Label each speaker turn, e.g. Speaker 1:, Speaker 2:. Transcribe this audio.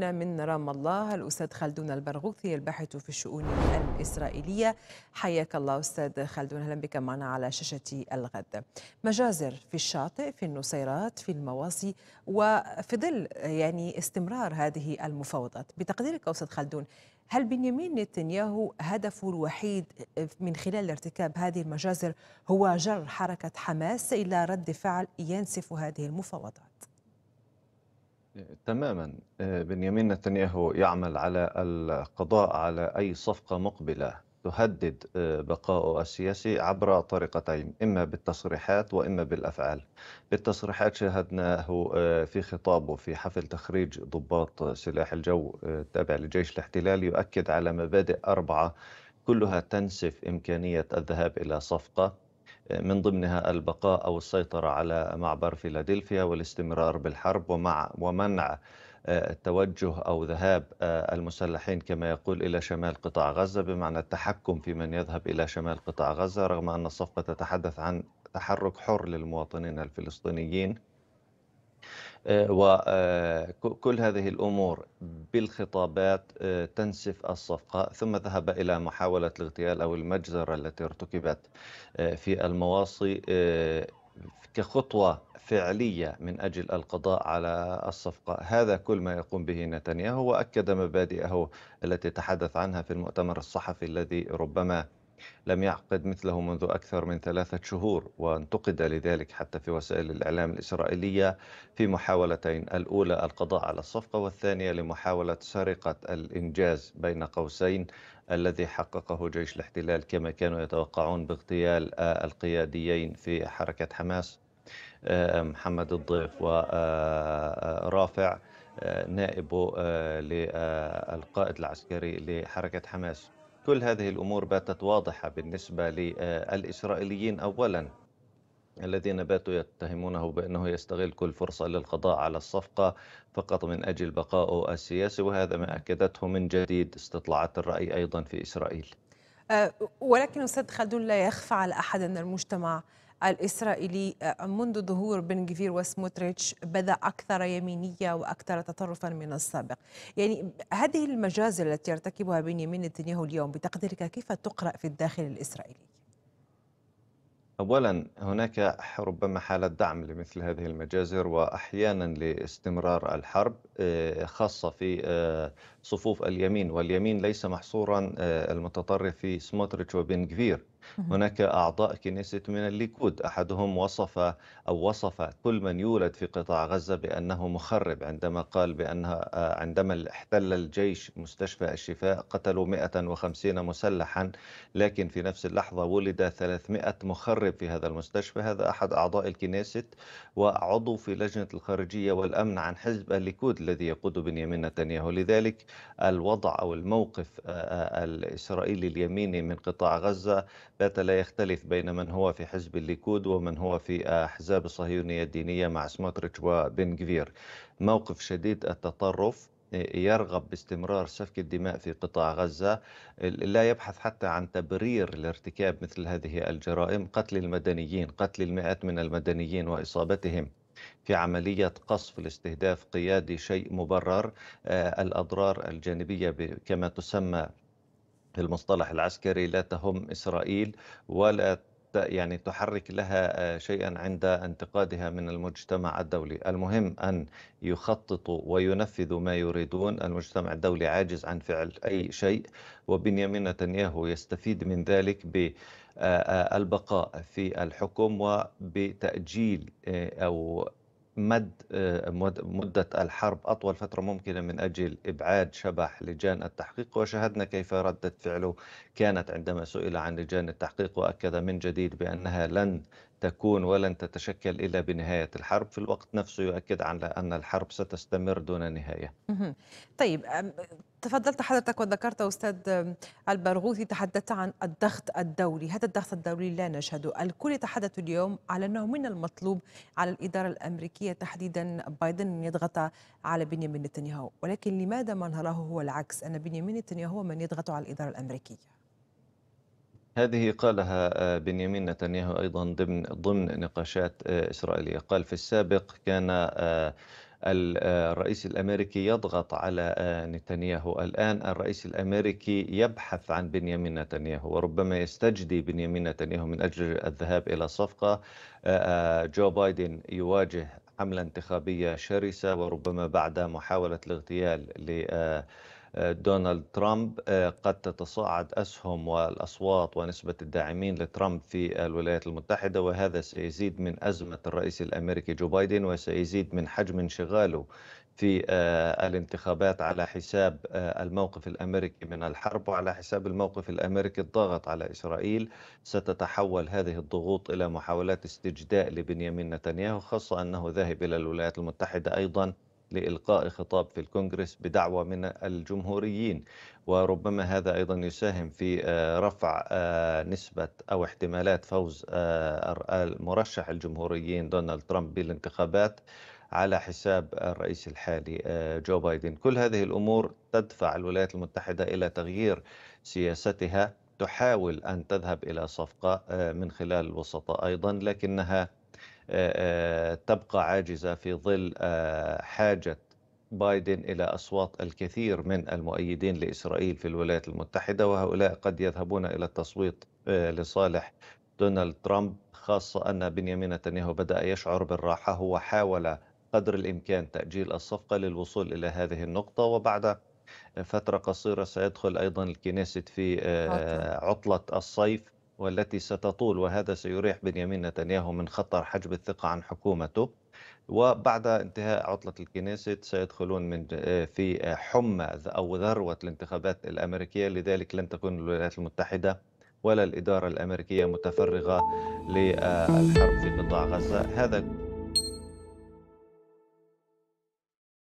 Speaker 1: ضيفنا من رام الله الأستاذ خلدون البرغوثي الباحث في الشؤون الإسرائيلية حياك الله أستاذ خلدون أهلا بك معنا على شاشة الغد مجازر في الشاطئ في النصيرات في المواصي وفي ظل يعني استمرار هذه المفاوضات بتقديرك أستاذ خلدون هل بنيامين نتنياهو هدفه الوحيد من خلال ارتكاب هذه المجازر هو جر حركة حماس إلى رد فعل ينسف هذه المفاوضات؟
Speaker 2: تماما آه، بنيامين نتنياهو يعمل على القضاء على أي صفقة مقبلة تهدد آه، بقائه السياسي عبر طريقتين إما بالتصريحات وإما بالأفعال بالتصريحات شاهدناه آه، في خطابه في حفل تخريج ضباط سلاح الجو التابع لجيش الاحتلال يؤكد على مبادئ أربعة كلها تنسف إمكانية الذهاب إلى صفقة من ضمنها البقاء أو السيطرة على معبر فيلادلفيا والاستمرار بالحرب ومع ومنع آه، التوجه أو ذهاب آه، المسلحين كما يقول إلى شمال قطاع غزة بمعنى التحكم في من يذهب إلى شمال قطاع غزة رغم أن الصفقة تتحدث عن تحرك حر للمواطنين الفلسطينيين آه، وكل آه، هذه الامور بالخطابات آه، تنسف الصفقه ثم ذهب الى محاوله الاغتيال او المجزره التي ارتكبت في المواصي كخطوه فعليه من اجل القضاء على الصفقه، هذا كل ما يقوم به نتنياهو واكد مبادئه التي تحدث عنها في المؤتمر الصحفي الذي ربما لم يعقد مثله منذ أكثر من ثلاثة شهور وانتقد لذلك حتى في وسائل الإعلام الإسرائيلية في محاولتين الأولى القضاء على الصفقة والثانية لمحاولة سرقة الإنجاز بين قوسين الذي حققه جيش الاحتلال كما كانوا يتوقعون باغتيال آه، القياديين في حركة حماس آه، محمد الضيف ورافع آه، نائبه للقائد العسكري لحركة حماس كل هذه الأمور باتت واضحة بالنسبة للإسرائيليين أولا الذين باتوا يتهمونه بأنه يستغل كل فرصة للقضاء على الصفقة فقط من أجل بقائه السياسي وهذا ما أكدته من جديد استطلاعات الرأي أيضا في إسرائيل
Speaker 1: أه، ولكن أستاذ خلدون لا يخفى على أحد أن المجتمع الإسرائيلي آه، منذ ظهور بن جفير وسموتريتش بدا أكثر يمينية وأكثر تطرفا من السابق يعني هذه المجازر التي يرتكبها بنيامين نتنياهو اليوم بتقديرك كيف تقرأ في الداخل الإسرائيلي؟
Speaker 2: أولا هناك ربما حالة دعم لمثل هذه المجازر وأحيانا لاستمرار الحرب آه، خاصة في آه، صفوف اليمين واليمين ليس محصورا المتطرف في سموتريتش وبن جفير هناك أعضاء كنيسة من الليكود أحدهم وصف أو وصف كل من يولد في قطاع غزة بأنه مخرب عندما قال بأنها آه، عندما احتل الجيش مستشفى الشفاء قتلوا 150 مسلحا لكن في نفس اللحظة ولد 300 مخرب في هذا المستشفى هذا أحد أعضاء الكنيسة وعضو في لجنة الخارجية والأمن عن حزب الليكود الذي يقود بنيامين نتنياهو لذلك الوضع أو الموقف آه، آه، الإسرائيلي اليميني من قطاع غزة بات لا يختلف بين من هو في حزب الليكود ومن هو في أحزاب الصهيونية الدينية مع سموتريتش وبن جفير موقف شديد التطرف يرغب باستمرار سفك الدماء في قطاع غزة لا يبحث حتى عن تبرير لارتكاب مثل هذه الجرائم قتل المدنيين قتل المئات من المدنيين وإصابتهم في عملية قصف الاستهداف قيادي شيء مبرر الأضرار الجانبية كما تسمى في المصطلح العسكري لا تهم إسرائيل ولا يعني تحرك لها آه، شيئا عند انتقادها من المجتمع الدولي المهم أن يخططوا وينفذوا ما يريدون المجتمع الدولي عاجز عن فعل أي شيء وبنيامين نتنياهو يستفيد من ذلك ب آه، آه، البقاء في الحكم وبتأجيل أو آه، مد مدة الحرب أطول فترة ممكنة من أجل إبعاد شبح لجان التحقيق وشاهدنا كيف ردة فعله كانت عندما سئل عن لجان التحقيق وأكد من جديد بأنها لن تكون ولن تتشكل إلا بنهاية الحرب في الوقت نفسه يؤكد على أن الحرب ستستمر دون نهاية
Speaker 1: طيب تفضلت حضرتك وذكرت أستاذ البرغوثي تحدثت عن الضغط الدولي هذا الضغط الدولي لا نشهده الكل يتحدث اليوم على أنه من المطلوب على الإدارة الأمريكية تحديدا بايدن أن يضغط على بنيامين نتنياهو ولكن لماذا ما نراه هو العكس أن بنيامين نتنياهو من يضغط على الإدارة الأمريكية
Speaker 2: هذه قالها آه، بنيامين نتنياهو أيضا ضمن ضمن نقاشات آه، إسرائيلية قال في السابق كان آه، الرئيس الامريكي يضغط على نتنياهو الان الرئيس الامريكي يبحث عن بنيامين نتنياهو وربما يستجدي بنيامين نتنياهو من اجل الذهاب الى صفقه جو بايدن يواجه حمله انتخابيه شرسه وربما بعد محاوله الاغتيال ل دونالد ترامب آه، قد تتصاعد أسهم والأصوات ونسبة الداعمين لترامب في الولايات المتحدة وهذا سيزيد من أزمة الرئيس الأمريكي جو بايدن وسيزيد من حجم انشغاله في آه، الانتخابات على حساب آه، الموقف الامريكي من الحرب وعلى حساب الموقف الامريكي الضاغط على اسرائيل ستتحول هذه الضغوط الى محاولات استجداء لبنيامين نتنياهو خاصه انه ذاهب الى الولايات المتحده ايضا لإلقاء خطاب في الكونغرس بدعوة من الجمهوريين وربما هذا أيضا يساهم في آه، رفع آه، نسبة أو احتمالات فوز آه، المرشح الجمهوريين دونالد ترامب بالانتخابات على حساب الرئيس الحالي جو بايدن كل هذه الأمور تدفع الولايات المتحدة إلى تغيير سياستها تحاول أن تذهب إلى صفقة من خلال الوسطاء أيضا لكنها آه، آه، تبقى عاجزة في ظل آه، حاجة بايدن إلى أصوات الكثير من المؤيدين لإسرائيل في الولايات المتحدة وهؤلاء قد يذهبون إلى التصويت لصالح دونالد ترامب خاصة أن بنيامين نتنياهو بدأ يشعر بالراحة هو حاول قدر الإمكان تأجيل الصفقة للوصول إلى هذه النقطة وبعد فترة قصيرة سيدخل أيضا الكنيست في عطلة الصيف والتي ستطول وهذا سيريح بنيامين نتنياهو من خطر حجب الثقة عن حكومته وبعد انتهاء عطلة الكنيست سيدخلون من آه، في آه، حمى أو ذروة الانتخابات الأمريكية لذلك لن تكون الولايات المتحدة ولا الإدارة الأمريكية متفرغة للحرب آه، في قطاع غزة هذا